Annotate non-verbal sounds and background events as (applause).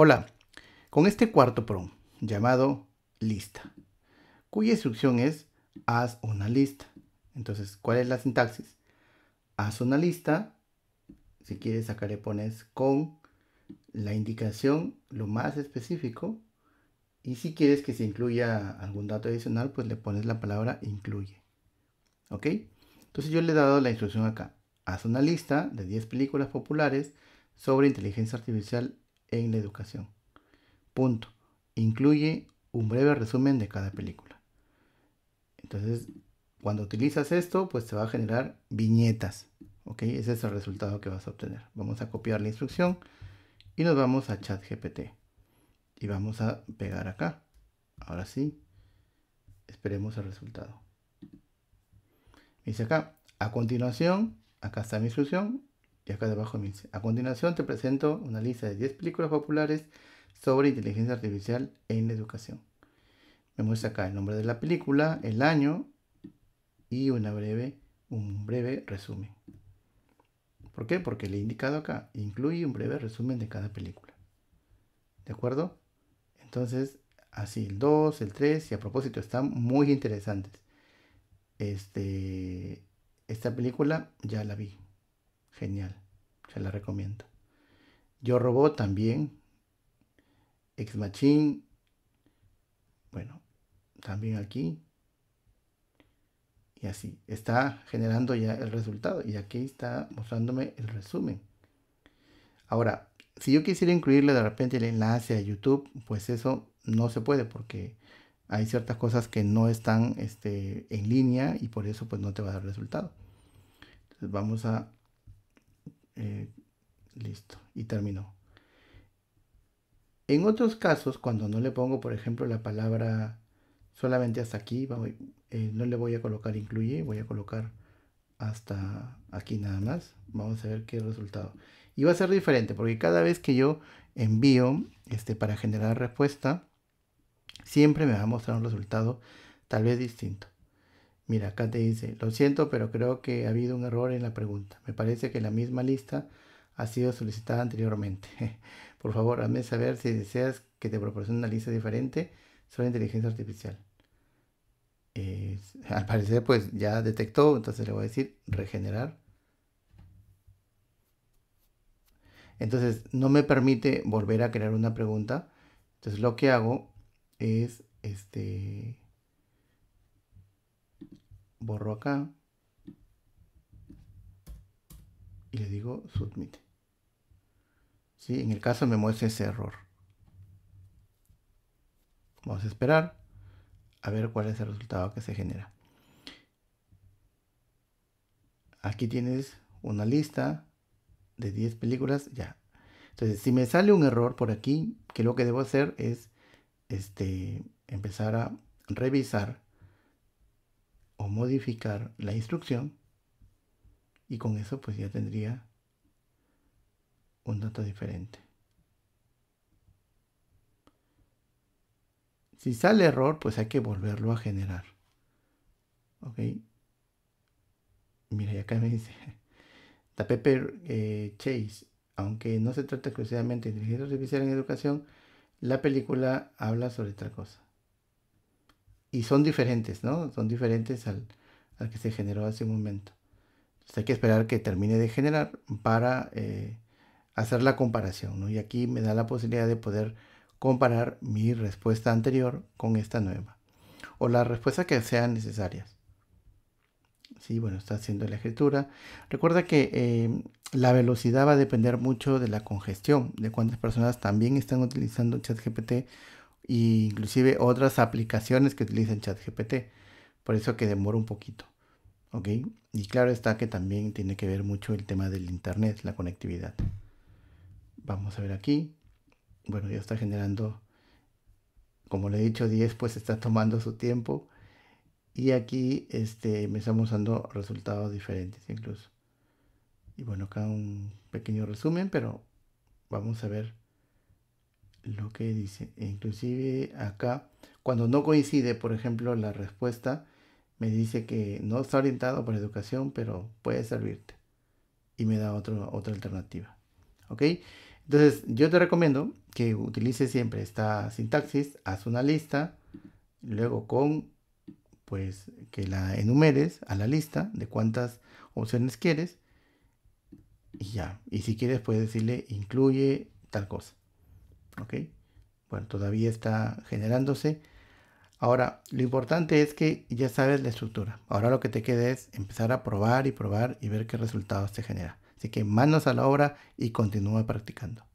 Hola, con este cuarto PROM llamado lista, cuya instrucción es haz una lista. Entonces, ¿cuál es la sintaxis? Haz una lista, si quieres acá le pones con la indicación lo más específico y si quieres que se incluya algún dato adicional, pues le pones la palabra incluye. ¿Ok? Entonces yo le he dado la instrucción acá. Haz una lista de 10 películas populares sobre inteligencia artificial en la educación. Punto. Incluye un breve resumen de cada película. Entonces, cuando utilizas esto, pues te va a generar viñetas. ¿Ok? Ese es el resultado que vas a obtener. Vamos a copiar la instrucción y nos vamos a ChatGPT. Y vamos a pegar acá. Ahora sí, esperemos el resultado. Dice acá, a continuación, acá está mi instrucción, y acá debajo me dice, a continuación te presento una lista de 10 películas populares sobre inteligencia artificial en la educación. Me muestra acá el nombre de la película, el año y una breve, un breve resumen. ¿Por qué? Porque le he indicado acá, incluye un breve resumen de cada película. ¿De acuerdo? Entonces, así el 2, el 3, y a propósito, están muy interesantes. Este, esta película ya la vi, Genial, se la recomiendo. Yo robó también. Ex Machine. Bueno, también aquí. Y así, está generando ya el resultado. Y aquí está mostrándome el resumen. Ahora, si yo quisiera incluirle de repente el enlace a YouTube, pues eso no se puede porque hay ciertas cosas que no están este, en línea y por eso pues no te va a dar resultado. Entonces vamos a eh, listo, y terminó. En otros casos, cuando no le pongo, por ejemplo, la palabra solamente hasta aquí, eh, no le voy a colocar incluye, voy a colocar hasta aquí nada más. Vamos a ver qué resultado. Y va a ser diferente, porque cada vez que yo envío este, para generar respuesta, siempre me va a mostrar un resultado tal vez distinto. Mira, acá te dice, lo siento, pero creo que ha habido un error en la pregunta. Me parece que la misma lista ha sido solicitada anteriormente. (laughs) Por favor, hazme saber si deseas que te proporcione una lista diferente sobre inteligencia artificial. (laughs) al parecer, pues ya detectó, entonces le voy a decir regenerar. Entonces, no me permite volver a crear una pregunta. Entonces, lo que hago es este borro acá y le digo submit. si En el caso me muestra ese error. Vamos a esperar a ver cuál es el resultado que se genera. Aquí tienes una lista de 10 películas, ya. Entonces, si me sale un error por aquí, que lo que debo hacer es este, empezar a revisar o modificar la instrucción y con eso pues ya tendría un dato diferente. Si sale error, pues hay que volverlo a generar. ¿Ok? Mira, y acá me dice, la (laughs) Pepper eh, Chase, aunque no se trata exclusivamente de inteligencia artificial en educación, la película habla sobre otra cosa y son diferentes, ¿no? Son diferentes al, que se generó hace un momento. Entonces hay que esperar que termine de generar para eh, hacer la comparación, ¿no? Y aquí me da la posibilidad de poder comparar mi respuesta anterior con esta nueva. O las respuestas que sean necesarias. Sí, bueno, está haciendo la escritura. Recuerda que em, la velocidad va a depender mucho de la congestión, de cuántas personas también están utilizando ChatGPT inclusive otras aplicaciones que utilizan ChatGPT. Por eso que demora un poquito. ¿Ok? Y claro está que también tiene que ver mucho el tema del Internet, la conectividad. Vamos a ver aquí. Bueno, ya está generando, como le he dicho, 10, pues está tomando su tiempo. Y aquí este, me estamos dando resultados diferentes incluso. Y bueno, acá un pequeño resumen, pero vamos a ver lo que dice. E inclusive acá, cuando no coincide, por ejemplo, la respuesta, me dice que no está orientado por educación, pero puede servirte. Y me da otro, otra alternativa. ¿Ok? Entonces, yo te recomiendo que utilices siempre esta sintaxis, haz una lista, luego con, pues, que la enumeres a la lista de cuántas opciones quieres y ya. Y si quieres, puedes decirle incluye tal cosa. ¿ok? Bueno, todavía está generándose. Ahora, lo importante es que ya sabes la estructura. Ahora lo que te queda es empezar a probar y probar y ver qué resultados te genera. Así que manos a la obra y continúa practicando.